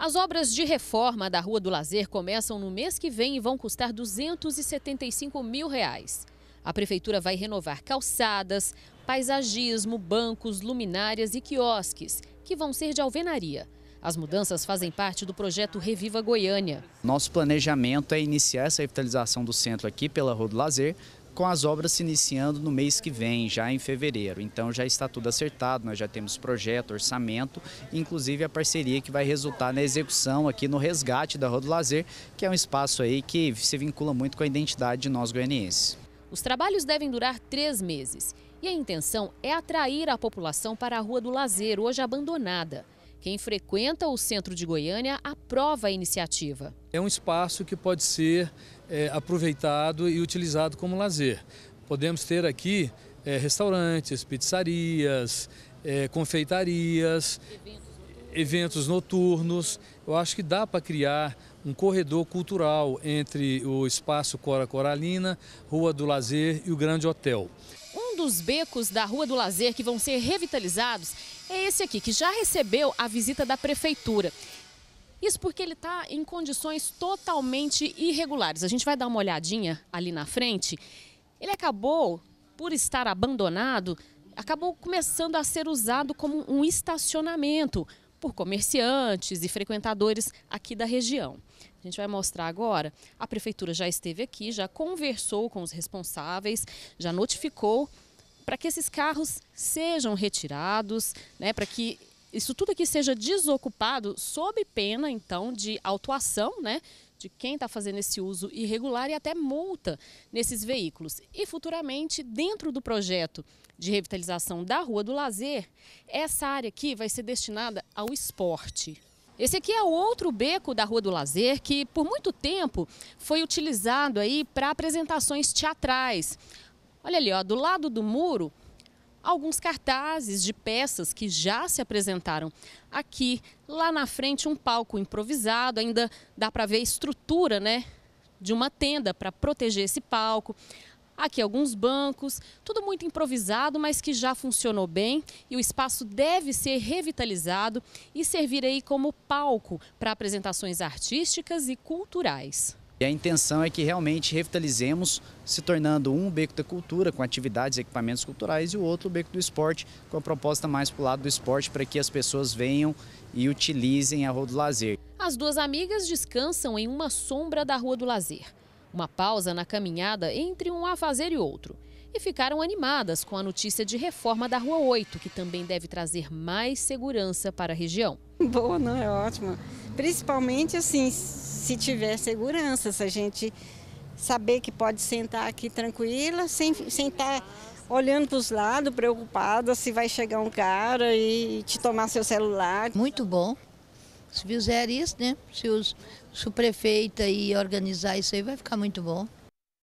As obras de reforma da Rua do Lazer começam no mês que vem e vão custar 275 mil reais. A prefeitura vai renovar calçadas, paisagismo, bancos, luminárias e quiosques, que vão ser de alvenaria. As mudanças fazem parte do projeto Reviva Goiânia. Nosso planejamento é iniciar essa revitalização do centro aqui pela Rua do Lazer, com as obras se iniciando no mês que vem, já em fevereiro. Então já está tudo acertado, nós já temos projeto, orçamento, inclusive a parceria que vai resultar na execução aqui no resgate da Rua do Lazer, que é um espaço aí que se vincula muito com a identidade de nós goianienses. Os trabalhos devem durar três meses e a intenção é atrair a população para a Rua do Lazer, hoje abandonada. Quem frequenta o centro de Goiânia aprova a iniciativa. É um espaço que pode ser é, aproveitado e utilizado como lazer. Podemos ter aqui é, restaurantes, pizzarias, é, confeitarias, eventos noturnos. Eu acho que dá para criar um corredor cultural entre o espaço Cora Coralina, Rua do Lazer e o Grande Hotel dos becos da Rua do Lazer que vão ser revitalizados é esse aqui, que já recebeu a visita da prefeitura. Isso porque ele está em condições totalmente irregulares. A gente vai dar uma olhadinha ali na frente. Ele acabou, por estar abandonado, acabou começando a ser usado como um estacionamento por comerciantes e frequentadores aqui da região. A gente vai mostrar agora. A prefeitura já esteve aqui, já conversou com os responsáveis, já notificou para que esses carros sejam retirados, né, para que isso tudo aqui seja desocupado sob pena, então, de autuação, né, de quem está fazendo esse uso irregular e até multa nesses veículos. E futuramente, dentro do projeto de revitalização da Rua do Lazer, essa área aqui vai ser destinada ao esporte. Esse aqui é o outro beco da Rua do Lazer que por muito tempo foi utilizado aí para apresentações teatrais. Olha ali, ó, do lado do muro, alguns cartazes de peças que já se apresentaram aqui. Lá na frente, um palco improvisado, ainda dá para ver a estrutura né, de uma tenda para proteger esse palco. Aqui alguns bancos, tudo muito improvisado, mas que já funcionou bem e o espaço deve ser revitalizado e servir aí como palco para apresentações artísticas e culturais. E a intenção é que realmente revitalizemos, se tornando um beco da cultura, com atividades e equipamentos culturais, e o outro o beco do esporte, com a proposta mais para o lado do esporte, para que as pessoas venham e utilizem a Rua do Lazer. As duas amigas descansam em uma sombra da Rua do Lazer. Uma pausa na caminhada entre um afazer e outro. E ficaram animadas com a notícia de reforma da Rua 8, que também deve trazer mais segurança para a região. Boa, não? É ótima. Principalmente assim, se tiver segurança, se a gente saber que pode sentar aqui tranquila, sem estar tá olhando para os lados, preocupada se vai chegar um cara e te tomar seu celular. Muito bom. Se fizer isso, né? Se, os, se o prefeito aí organizar isso aí, vai ficar muito bom.